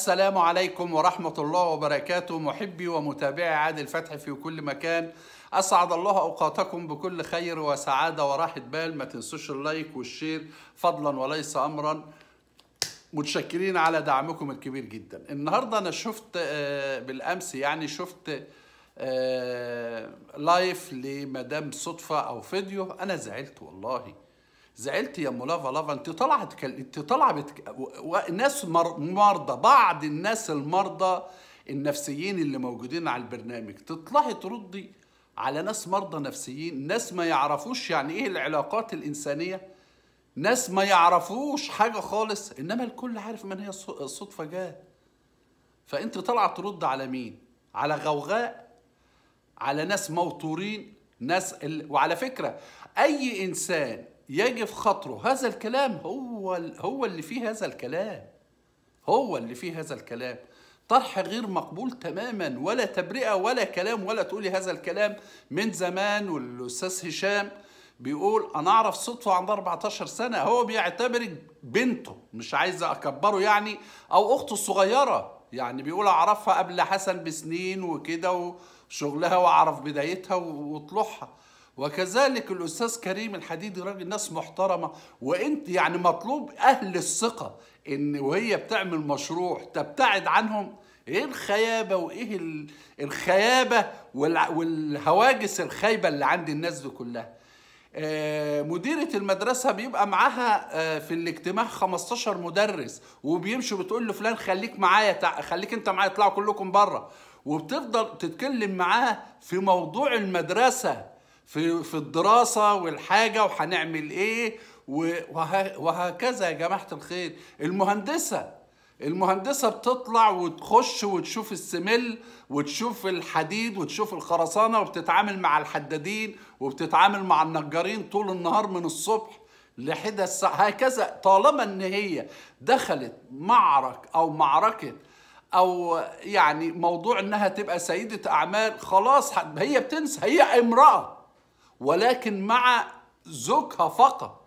السلام عليكم ورحمة الله وبركاته محبي ومتابعي عادل فتح في كل مكان أسعد الله أوقاتكم بكل خير وسعادة وراحة بال ما تنسوش اللايك والشير فضلا وليس أمرا متشكرين على دعمكم الكبير جدا النهاردة أنا شفت آه، بالأمس يعني شفت لايف آه، لمدام صدفة أو فيديو أنا زعلت والله زعلت يا ام لافا لافا انت طالعه انت طالعه بتك... ناس مر... مرضى بعض الناس المرضى النفسيين اللي موجودين على البرنامج تطلعي تردي على ناس مرضى نفسيين ناس ما يعرفوش يعني ايه العلاقات الانسانيه ناس ما يعرفوش حاجه خالص انما الكل عارف من هي الصدفه جاه فانت طالعه ترد على مين على غوغاء على ناس موتورين ناس ال... وعلى فكره اي انسان يجي في خاطره هذا الكلام هو هو اللي فيه هذا الكلام هو اللي فيه هذا الكلام طرح غير مقبول تماما ولا تبرئه ولا كلام ولا تقولي هذا الكلام من زمان والاستاذ هشام بيقول انا اعرف صدفه عند 14 سنه هو بيعتبر بنته مش عايز اكبره يعني او اخته الصغيره يعني بيقول اعرفها قبل حسن بسنين وكده وشغلها واعرف بدايتها وطلوعها وكذلك الاستاذ كريم الحديدي راجل ناس محترمه وانت يعني مطلوب اهل الثقه ان وهي بتعمل مشروع تبتعد عنهم ايه الخيابه وايه الخيابه والهواجس الخايبه اللي عند الناس دي كلها آه، مديرة المدرسة بيبقى معاها آه، في الاجتماع 15 مدرس وبيمشوا بتقول له فلان خليك معايا خليك انت معايا اطلعوا كلكم بره وبتفضل تتكلم معاه في موضوع المدرسة في في الدراسه والحاجه وهنعمل ايه وهكذا يا جماعه الخير المهندسه المهندسه بتطلع وتخش وتشوف السمل وتشوف الحديد وتشوف الخرسانه وبتتعامل مع الحدادين وبتتعامل مع النجارين طول النهار من الصبح لحد الساعه هكذا طالما ان هي دخلت معرك او معركه او يعني موضوع انها تبقى سيده اعمال خلاص هي بتنسى هي امراه ولكن مع زوجها فقط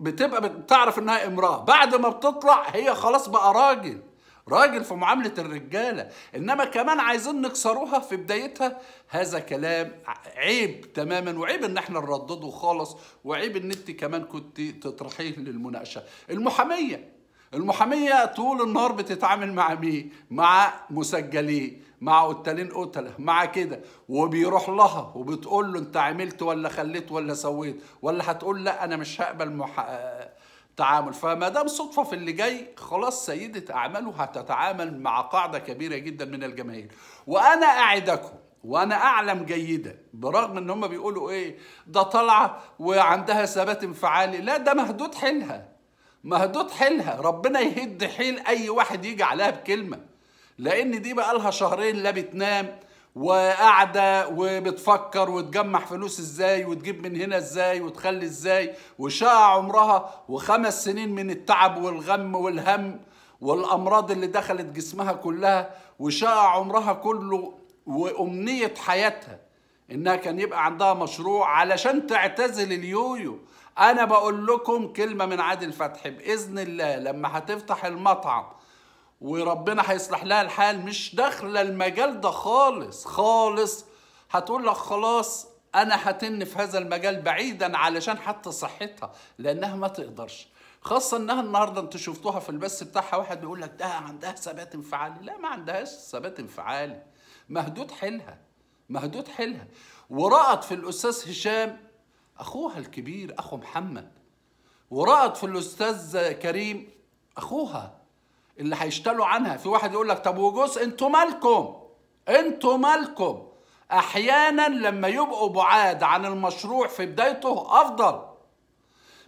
بتبقى بتعرف انها امراه بعد ما بتطلع هي خلاص بقى راجل راجل في معاملة الرجالة إنما كمان عايزين نكسروها في بدايتها هذا كلام عيب تماما وعيب إن احنا نردده خالص وعيب إن أنت كمان كنت تطرحيه للمناقشة المحامية المحامية طول النهار بتتعامل مع مين؟ مع مسجلين مع قتالين قتلة مع كده وبيروح لها وبتقول له انت عملت ولا خليت ولا سويت ولا هتقول لا انا مش هقبل مح... تعامل فما دام صدفه في اللي جاي خلاص سيده اعماله هتتعامل مع قاعده كبيره جدا من الجماهير وانا اعدكم وانا اعلم جيدا برغم ان هم بيقولوا ايه ده طالعه وعندها ثبات انفعالي لا ده مهدود حيلها ما هدوت حيلها ربنا يهد حيل اي واحد يجي عليها بكلمه لان دي بقى لها شهرين لا بتنام وقاعده وبتفكر وتجمع فلوس ازاي وتجيب من هنا ازاي وتخلي ازاي وشقى عمرها وخمس سنين من التعب والغم والهم والامراض اللي دخلت جسمها كلها وشقى عمرها كله وامنيه حياتها انها كان يبقى عندها مشروع علشان تعتزل اليويو انا بقول لكم كلمه من عادل فتحي باذن الله لما هتفتح المطعم وربنا هيصلح لها الحال مش داخله المجال ده خالص خالص هتقول لك خلاص انا هتن في هذا المجال بعيدا علشان حتى صحتها لانها ما تقدرش خاصة انها النهارده انتوا شفتوها في البث بتاعها واحد بيقول لك ده عندها ثبات انفعالي، لا ما عندهاش ثبات انفعالي، مهدود حيلها، مهدود حيلها ورأت في الأستاذ هشام أخوها الكبير أخو محمد ورأت في الأستاذ كريم أخوها اللي هيشتلوا عنها في واحد يقول لك طب وجوز انتوا مالكم انتوا مالكم احيانا لما يبقوا بعاد عن المشروع في بدايته افضل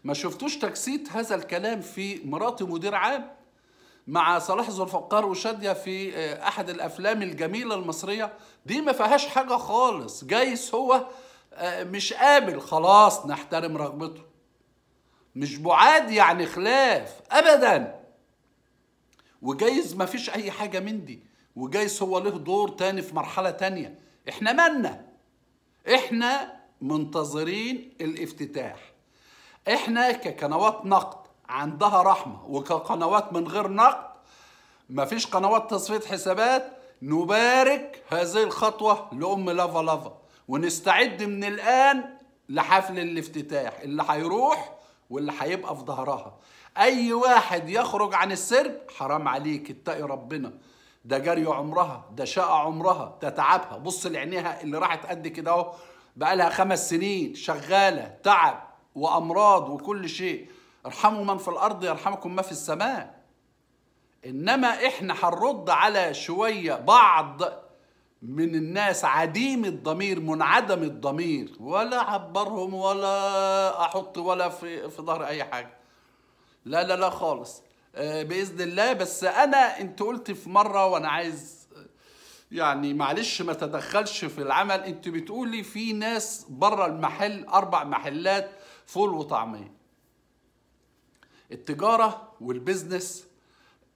ما شفتوش تجسيد هذا الكلام في مراتي مدير عام مع صلاح ذو الفقار وشادية في آه، أحد الأفلام الجميلة المصرية دي ما فيهاش حاجة خالص جايز هو آه، مش قابل خلاص نحترم رغبته مش بعاد يعني خلاف أبدا وجايز ما فيش أي حاجة من دي وجايز هو له دور تاني في مرحلة تانية احنا مالنا احنا منتظرين الافتتاح احنا كقنوات نقد عندها رحمة وكقنوات من غير نقد مفيش قنوات تصفية حسابات نبارك هذه الخطوة لأم لافا لافا ونستعد من الآن لحفل الافتتاح اللي هيروح واللي هيبقى في ظهرها أي واحد يخرج عن السرب حرام عليك اتقي ربنا ده جري عمرها ده شقى عمرها ده تعبها بص لعينيها اللي راحت قد كده اهو لها خمس سنين شغالة تعب وأمراض وكل شيء ارحموا من في الارض يرحمكم ما في السماء انما احنا هنرد على شويه بعض من الناس عديم الضمير منعدم الضمير ولا عبرهم ولا احط ولا في في ظهر اي حاجه لا لا لا خالص آه، باذن الله بس انا انت قلت في مره وانا عايز يعني معلش ما تدخلش في العمل انت بتقولي في ناس بره المحل اربع محلات فول وطعميه التجارة والبزنس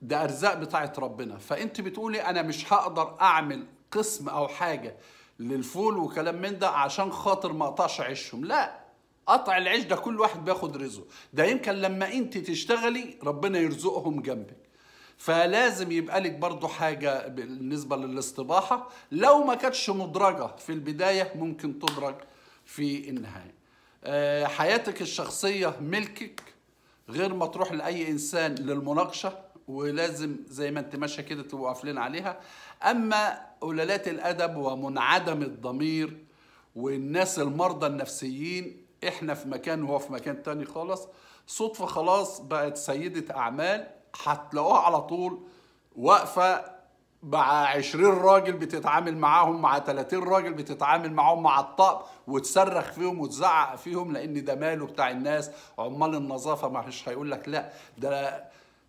ده أرزاق بتاعت ربنا فأنت بتقولي أنا مش هقدر أعمل قسم أو حاجة للفول وكلام من ده عشان خاطر ما أقطعش عيشهم لا قطع العيش ده كل واحد بياخد رزقه ده يمكن لما أنت تشتغلي ربنا يرزقهم جنبك فلازم يبقى لك برضو حاجة بالنسبة للاستباحة لو ما كانتش مدرجة في البداية ممكن تدرج في النهاية آه، حياتك الشخصية ملكك غير مطروح لاي انسان للمناقشه ولازم زي ما انت ماشيه كده تبقوا قافلين عليها اما قلالات الادب ومنعدم الضمير والناس المرضى النفسيين احنا في مكان وهو في مكان تاني خالص صدفه خلاص بقت سيده اعمال هتلاقوها على طول واقفه مع 20 راجل بتتعامل معاهم مع 30 راجل بتتعامل معاهم مع الطقم وتصرخ فيهم وتزعق فيهم لان ده ماله بتاع الناس عمال النظافه ما مش هيقول لك لا ده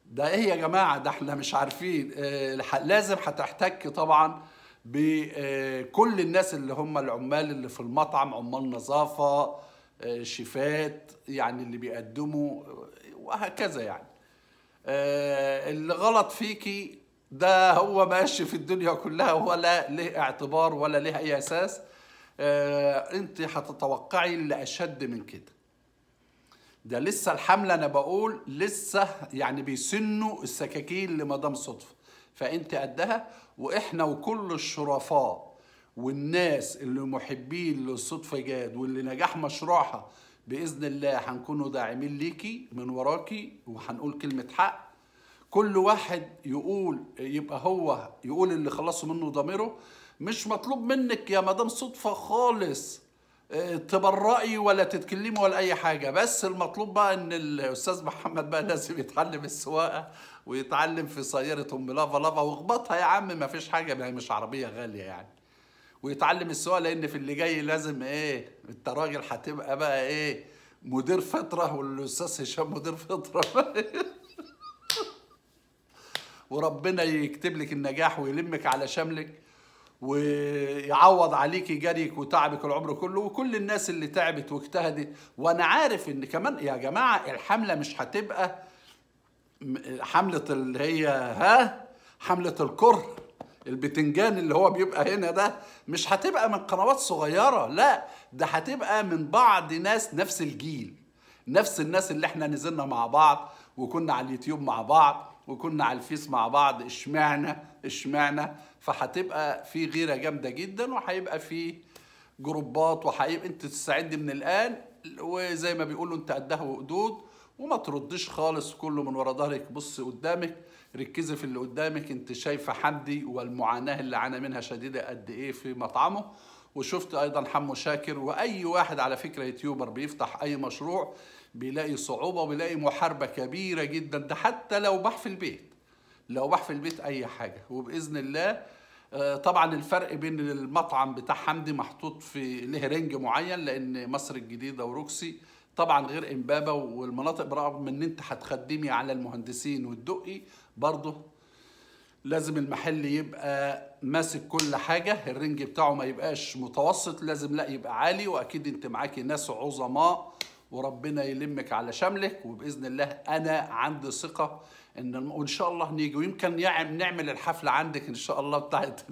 ده ايه يا جماعه ده احنا مش عارفين اه لازم هتحتك طبعا بكل آه، الناس اللي هم العمال اللي في المطعم عمال نظافه اه شيفات يعني اللي بيقدموا وهكذا يعني آه، اللي غلط فيكي ده هو ماشي في الدنيا كلها ولا له اعتبار ولا له اي اساس آه انت هتتوقعي اللي اشد من كده ده لسه الحملة أنا بقول لسه يعني بيسنوا السكاكين لمدام صدفة فأنت قدها وإحنا وكل الشرفاء والناس اللي محبين للصدفة جاد واللي نجاح مشروعها بإذن الله هنكونوا داعمين ليكي من وراكي وهنقول كلمة حق كل واحد يقول يبقى هو يقول اللي خلصوا منه ضميره مش مطلوب منك يا مدام صدفه خالص آه، تبرئي ولا تتكلمي ولا اي حاجه بس المطلوب بقى ان الاستاذ محمد بقى لازم يتعلم السواقه ويتعلم في سياره ام لافا لافا واخبطها يا عم ما فيش حاجه ما هي مش عربيه غاليه يعني ويتعلم السواقه لان في اللي جاي لازم ايه انت راجل هتبقى بقى ايه مدير فتره والاستاذ هشام مدير فتره وربنا يكتب لك النجاح ويلمك على شملك ويعوض عليك جريك وتعبك العمر كله وكل الناس اللي تعبت واجتهدت وانا عارف ان كمان يا جماعه الحمله مش هتبقى حمله اللي هي ها حمله الكره البتنجان اللي هو بيبقى هنا ده مش هتبقى من قنوات صغيره لا ده هتبقى من بعض ناس نفس الجيل نفس الناس اللي احنا نزلنا مع بعض وكنا على اليوتيوب مع بعض وكنا على الفيس مع بعض اشمعنى اشمعنى فهتبقى في غيره جامده جدا وهيبقى في جروبات وهيبقى انت تستعد من الان وزي ما بيقولوا انت قدها وقدود وما تردش خالص كله من ورا ظهرك بص قدامك ركزي في اللي قدامك انت شايفه حمدي والمعاناه اللي عانى منها شديده قد ايه في مطعمه وشفت ايضا حمو شاكر واي واحد على فكره يوتيوبر بيفتح اي مشروع بيلاقي صعوبة وبيلاقي محاربة كبيرة جدا ده حتى لو باح في البيت لو باح في البيت أي حاجة وبإذن الله آه، طبعا الفرق بين المطعم بتاع حمدي محطوط في له رنج معين لأن مصر الجديدة وروكسي طبعا غير امبابه والمناطق برغم ان انت هتخدمي على المهندسين والدقي برضه لازم المحل يبقى ماسك كل حاجه الرنج بتاعه ما يبقاش متوسط لازم لا يبقى عالي واكيد انت معاكي ناس عظماء وربنا يلمك على شملك وباذن الله انا عندي ثقه ان وان شاء الله نيجي ويمكن يعني نعمل الحفله عندك ان شاء الله بتاعت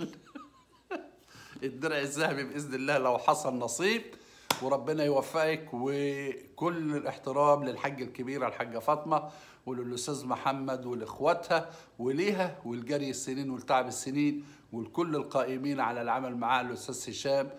الدرع الذهبي باذن الله لو حصل نصيب وربنا يوفقك وكل الاحترام للحاجة الكبيره الحاجه فاطمه وللاستاذ محمد ولاخواتها وليها والجري السنين والتعب السنين ولكل القائمين على العمل معاه الاستاذ هشام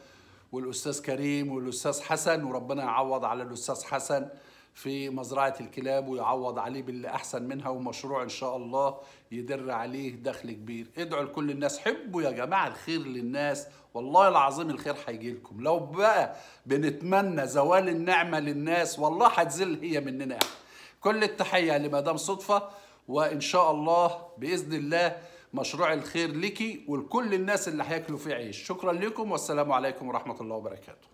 والاستاذ كريم والاستاذ حسن وربنا يعوض على الاستاذ حسن في مزرعه الكلاب ويعوض عليه باللي احسن منها ومشروع ان شاء الله يدر عليه دخل كبير ادعوا لكل الناس حبوا يا جماعه الخير للناس والله العظيم الخير هيجي لكم لو بقى بنتمنى زوال النعمه للناس والله هتزل هي مننا احنا كل التحيه لمدام صدفه وان شاء الله باذن الله مشروع الخير ليكي ولكل الناس اللي هياكلوا فيه عيش شكرا لكم والسلام عليكم ورحمه الله وبركاته